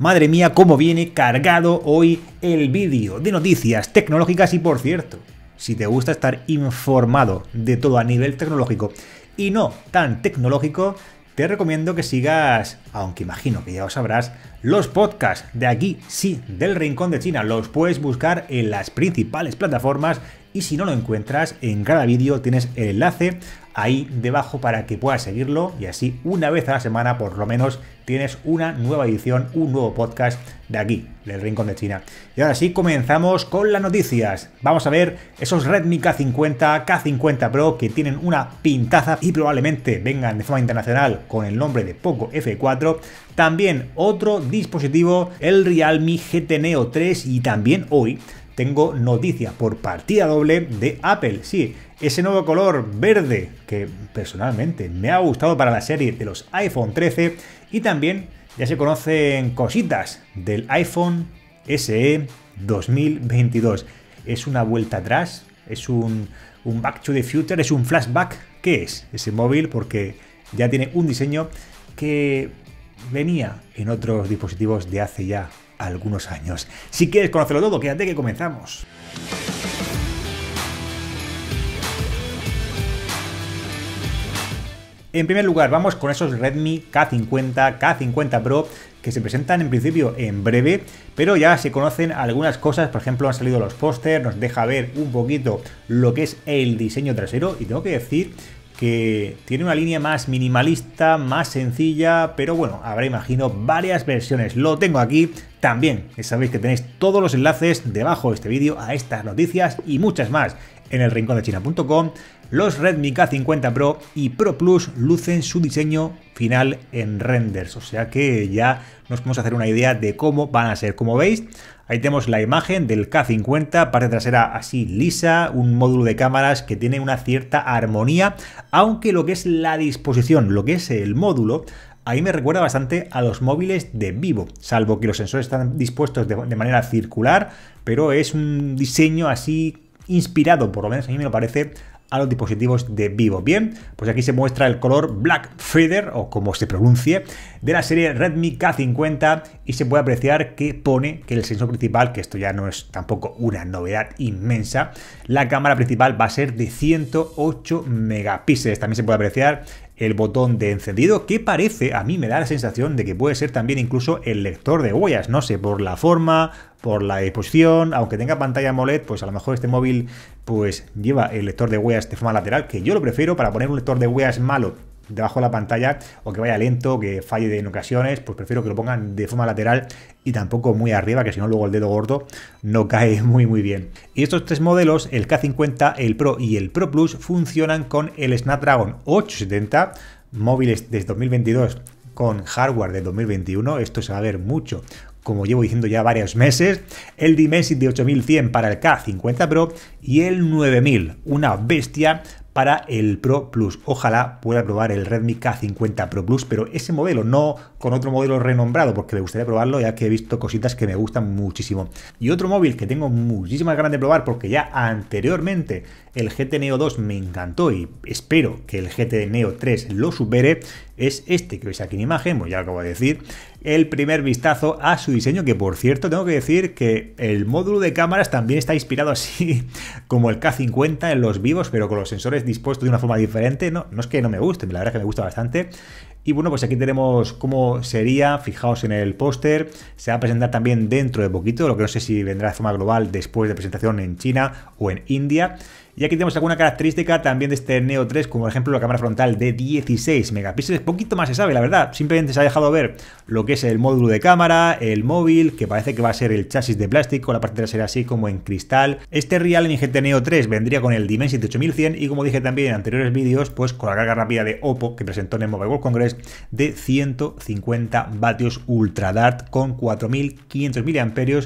Madre mía, cómo viene cargado hoy el vídeo de noticias tecnológicas y por cierto, si te gusta estar informado de todo a nivel tecnológico y no tan tecnológico, te recomiendo que sigas, aunque imagino que ya lo sabrás, los podcasts de aquí, sí, del Rincón de China. Los puedes buscar en las principales plataformas y si no lo encuentras, en cada vídeo tienes el enlace ahí debajo para que puedas seguirlo y así una vez a la semana por lo menos tienes una nueva edición, un nuevo podcast de aquí, del Rincón de China. Y ahora sí, comenzamos con las noticias. Vamos a ver esos Redmi K50, K50 Pro que tienen una pintaza y probablemente vengan de forma internacional con el nombre de Poco F4. También otro dispositivo, el Realme GT Neo 3 y también hoy tengo noticia por partida doble de Apple. Sí, ese nuevo color verde que personalmente me ha gustado para la serie de los iPhone 13 y también ya se conocen cositas del iPhone SE 2022. Es una vuelta atrás, es un, un back to the future, es un flashback. ¿Qué es ese móvil? Porque ya tiene un diseño que venía en otros dispositivos de hace ya algunos años. Si quieres conocerlo todo, quédate que comenzamos. En primer lugar, vamos con esos Redmi K50, K50 Pro, que se presentan en principio en breve, pero ya se conocen algunas cosas, por ejemplo han salido los pósters, nos deja ver un poquito lo que es el diseño trasero y tengo que decir que tiene una línea más minimalista, más sencilla, pero bueno, habrá imagino varias versiones. Lo tengo aquí también. Sabéis que tenéis todos los enlaces debajo de este vídeo a estas noticias y muchas más en el rincón de China.com, los Redmi K50 Pro y Pro Plus lucen su diseño final en renders, o sea que ya nos podemos hacer una idea de cómo van a ser. Como veis, ahí tenemos la imagen del K50, parte trasera así lisa, un módulo de cámaras que tiene una cierta armonía, aunque lo que es la disposición, lo que es el módulo, ahí me recuerda bastante a los móviles de vivo, salvo que los sensores están dispuestos de, manera circular, pero es un diseño así inspirado, por lo menos a mí me lo parece, a los dispositivos de vivo. Bien, pues aquí se muestra el color Black Feather, o como se pronuncie, de la serie Redmi K50 y se puede apreciar que pone que el sensor principal, que esto ya no es tampoco una novedad inmensa, la cámara principal va a ser de 108 megapíxeles. También se puede apreciar el botón de encendido que parece, a mí me da la sensación de que puede ser también incluso el lector de huellas, no sé, por la forma, por la disposición, aunque tenga pantalla AMOLED, pues a lo mejor este móvil pues lleva el lector de huellas de forma lateral, que yo lo prefiero para poner un lector de huellas malo debajo de la pantalla o que vaya lento, que falle en ocasiones, pues prefiero que lo pongan de forma lateral y tampoco muy arriba, que si no luego el dedo gordo no cae muy muy bien. Y estos tres modelos, el K50, el Pro y el Pro Plus, funcionan con el Snapdragon 870, móviles desde 2022 con hardware de 2021, esto se va a ver mucho como llevo diciendo ya varios meses, el Dimensity 8100 para el K50 Pro y el 9000, una bestia para el Pro Plus. Ojalá pueda probar el Redmi K50 Pro Plus, pero ese modelo, no con otro modelo renombrado, porque me gustaría probarlo ya que he visto cositas que me gustan muchísimo. Y otro móvil que tengo muchísima ganas de probar porque ya anteriormente el GT Neo 2 me encantó y espero que el GT Neo 3 lo supere, es este que veis aquí en imagen, pues ya lo acabo de decir, el primer vistazo a su diseño, que por cierto tengo que decir que el módulo de cámaras también está inspirado así como el K50 en los vivos, pero con los sensores dispuestos de una forma diferente, no, no es que no me guste, la verdad que me gusta bastante. Y bueno, pues aquí tenemos cómo sería, fijaos en el póster, se va a presentar también dentro de poquito, lo que no sé si vendrá de forma global después de presentación en China o en India. Y aquí tenemos alguna característica también de este Neo 3, como por ejemplo la cámara frontal de 16 megapíxeles. Poquito más se sabe, la verdad. Simplemente se ha dejado ver lo que es el módulo de cámara, el móvil, que parece que va a ser el chasis de plástico, la parte trasera así como en cristal. Este Realme GT Neo 3 vendría con el Dimensity 8100 y como dije también en anteriores vídeos, pues con la carga rápida de Oppo que presentó en el Mobile World Congress de 150 vatios ultra dart con 4500 mAh,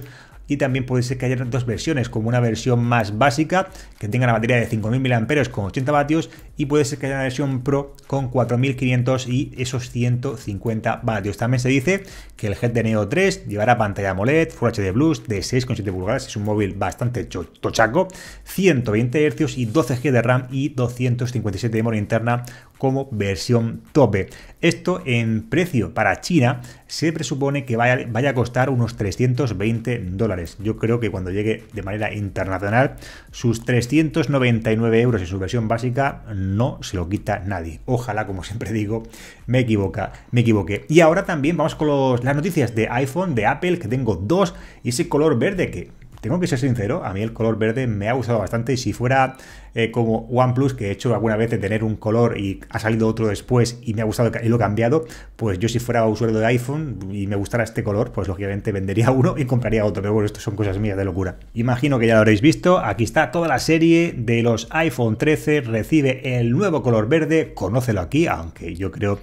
y también puede ser que haya dos versiones, como una versión más básica que tenga la batería de 5.000 mAh con 80 vatios y puede ser que haya una versión Pro con 4500 y esos 150 vatios. También se dice que el Head de Neo 3 llevará pantalla AMOLED, Full HD Blues, de 6,7 pulgadas, es un móvil bastante tochaco, 120 Hz y 12 GB de RAM y 257 de memoria interna como versión tope. Esto en precio para China se presupone que vaya, vaya a costar unos 320 dólares. Yo creo que cuando llegue de manera internacional, sus 399 euros en su versión básica no se lo quita nadie. Ojalá, como siempre digo, me equivoca, me equivoqué. Y ahora también vamos con los, las noticias de iPhone, de Apple, que tengo dos, y ese color verde que tengo que ser sincero, a mí el color verde me ha gustado bastante y si fuera eh, como OnePlus, que he hecho alguna vez de tener un color y ha salido otro después y me ha gustado y lo he cambiado, pues yo si fuera usuario de iPhone y me gustara este color, pues lógicamente vendería uno y compraría otro. Pero bueno, esto son cosas mías de locura. Imagino que ya lo habréis visto. Aquí está toda la serie de los iPhone 13. Recibe el nuevo color verde. Conócelo aquí, aunque yo creo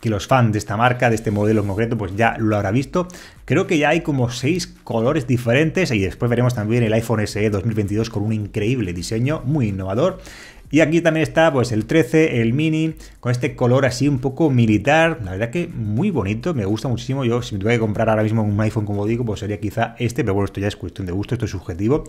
que los fans de esta marca, de este modelo en concreto, pues ya lo habrá visto. Creo que ya hay como seis colores diferentes y después veremos también el iPhone SE 2022 con un increíble diseño, muy innovador. Y aquí también está pues el 13, el mini, con este color así un poco militar. La verdad que muy bonito, me gusta muchísimo. Yo si me tuviera que comprar ahora mismo un iPhone, como digo, pues sería quizá este, pero bueno, esto ya es cuestión de gusto, esto es subjetivo.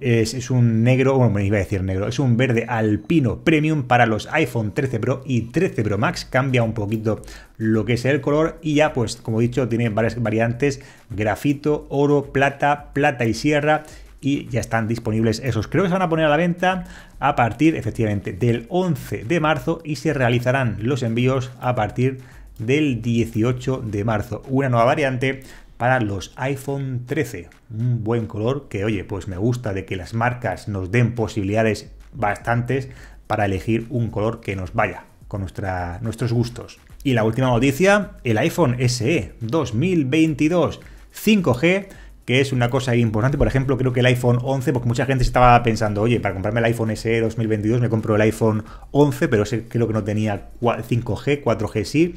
Es, es un negro, bueno, me iba a decir negro, es un verde alpino premium para los iPhone 13 Pro y 13 Pro Max. Cambia un poquito lo que es el color y ya pues como he dicho tiene varias variantes grafito, oro, plata, plata y sierra y ya están disponibles esos. Creo que se van a poner a la venta a partir efectivamente del 11 de marzo y se realizarán los envíos a partir del 18 de marzo. Una nueva variante para los iPhone 13. Un buen color que, oye, pues me gusta de que las marcas nos den posibilidades bastantes para elegir un color que nos vaya con nuestra, nuestros gustos. Y la última noticia, el iPhone SE 2022 5G que es una cosa importante. Por ejemplo, creo que el iPhone 11, porque mucha gente estaba pensando, oye, para comprarme el iPhone SE 2022 me compro el iPhone 11, pero creo que no tenía 5G, 4G sí.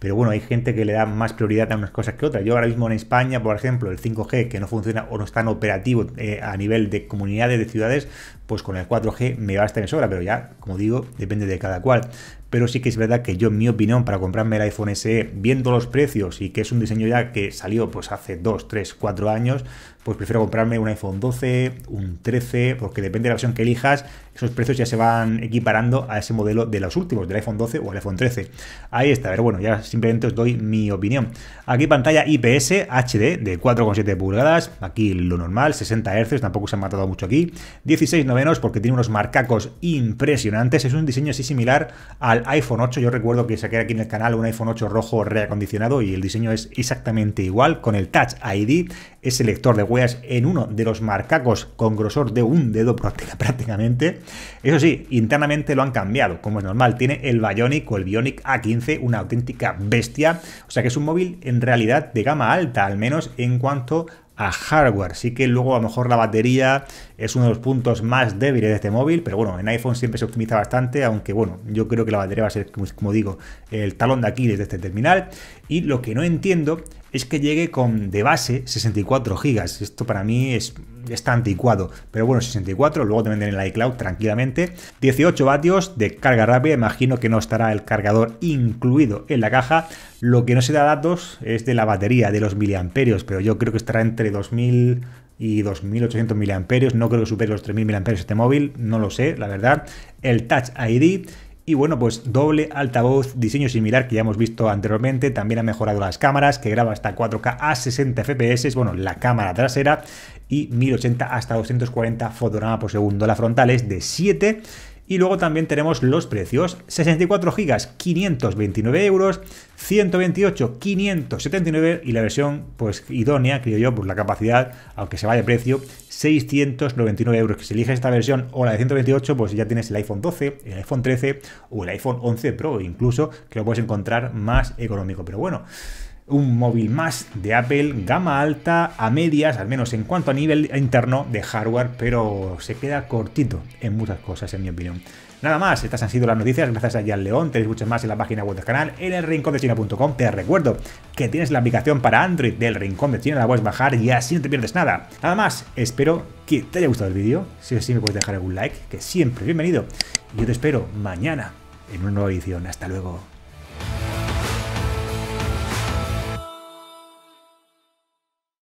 Pero bueno, hay gente que le da más prioridad a unas cosas que otras. Yo ahora mismo en España, por ejemplo, el 5G que no funciona o no es tan operativo eh, a nivel de comunidades, de ciudades, pues con el 4G me basta y en sobra. Pero ya, como digo, depende de cada cual pero sí que es verdad que yo, en mi opinión, para comprarme el iPhone SE, viendo los precios y que es un diseño ya que salió pues hace 2, 3, 4 años, pues prefiero comprarme un iPhone 12, un 13, porque depende de la versión que elijas, esos precios ya se van equiparando a ese modelo de los últimos, del iPhone 12 o el iPhone 13. Ahí está, pero bueno, ya simplemente os doy mi opinión. Aquí pantalla IPS HD de 4,7 pulgadas, aquí lo normal, 60 Hz, tampoco se han matado mucho aquí. 16 novenos porque tiene unos marcacos impresionantes, es un diseño así similar al iPhone 8. Yo recuerdo que saqué aquí en el canal un iPhone 8 rojo reacondicionado y el diseño es exactamente igual con el Touch ID, ese lector de huellas en uno de los marcacos con grosor de un dedo prácticamente. Eso sí, internamente lo han cambiado, como es normal. Tiene el Bionic o el Bionic A15, una auténtica bestia. O sea que es un móvil en realidad de gama alta, al menos en cuanto a a hardware. Sí que luego a lo mejor la batería es uno de los puntos más débiles de este móvil, pero bueno, en iPhone siempre se optimiza bastante, aunque bueno, yo creo que la batería va a ser, como, digo, el talón de Aquiles de este terminal. Y lo que no entiendo es que llegue con de base 64 gigas. Esto para mí es, está anticuado, pero bueno, 64, luego te venden el iCloud tranquilamente. 18 vatios de carga rápida, imagino que no estará el cargador incluido en la caja. Lo que no se da datos es de la batería, de los miliamperios, pero yo creo que estará entre 2000 y 2.800 miliamperios. No creo que supere los 3.000 miliamperios este móvil, no lo sé, la verdad. El Touch ID y bueno, pues doble altavoz, diseño similar que ya hemos visto anteriormente, también ha mejorado las cámaras, que graba hasta 4K a 60 FPS, bueno, la cámara trasera, y 1080 hasta 240 fotogramas por segundo. La frontal es de 7 y luego también tenemos los precios. 64 GB, 529 euros. 128, 579. Y la versión pues idónea, creo yo, por la capacidad, aunque se vaya de precio, 699 euros. Que si elige esta versión o la de 128, pues ya tienes el iPhone 12, el iPhone 13 o el iPhone 11 Pro incluso, que lo puedes encontrar más económico. Pero bueno un móvil más de Apple, gama alta a medias, al menos en cuanto a nivel interno de hardware, pero se queda cortito en muchas cosas, en mi opinión. Nada más, estas han sido las noticias, gracias a Jan León, tenéis muchas más en la página web del canal, en el rincón de China.com. Te recuerdo que tienes la aplicación para Android del rincón de China, la puedes bajar y así no te pierdes nada. Nada más, espero que te haya gustado el vídeo, si es así me puedes dejar algún like, que siempre bienvenido. Y yo te espero mañana en una nueva edición, hasta luego.